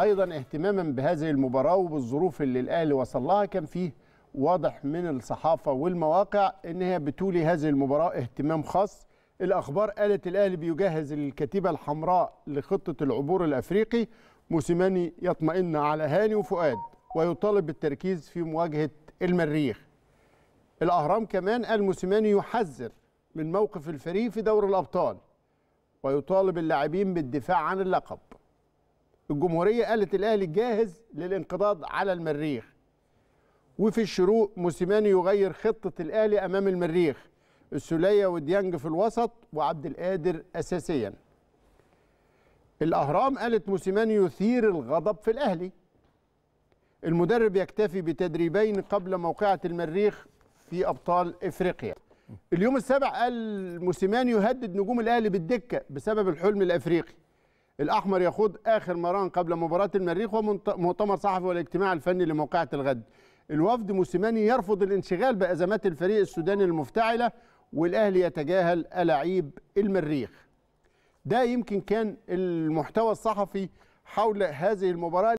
ايضا اهتماما بهذه المباراه وبالظروف اللي الاهلي وصل لها كان فيه واضح من الصحافه والمواقع ان هي بتولي هذه المباراه اهتمام خاص الاخبار قالت الاهلي بيجهز الكتيبه الحمراء لخطه العبور الافريقي موسيماني يطمئن على هاني وفؤاد ويطالب بالتركيز في مواجهه المريخ الاهرام كمان قال موسيماني يحذر من موقف الفريق في دور الابطال ويطالب اللاعبين بالدفاع عن اللقب الجمهورية قالت الأهلي جاهز للانقضاض على المريخ وفي الشروق موسيماني يغير خطة الأهلي أمام المريخ السولية وديانج في الوسط وعبد القادر أساسيا الأهرام قالت موسيماني يثير الغضب في الأهلي المدرب يكتفي بتدريبين قبل موقعة المريخ في أبطال إفريقيا اليوم السابع قال موسيماني يهدد نجوم الأهلي بالدكة بسبب الحلم الأفريقي الاحمر يخوض اخر مران قبل مباراه المريخ ومؤتمر صحفي والاجتماع الفني لموقعه الغد الوفد موسيماني يرفض الانشغال بازمات الفريق السوداني المفتعله والاهلي يتجاهل الاعيب المريخ ده يمكن كان المحتوى الصحفي حول هذه المباراه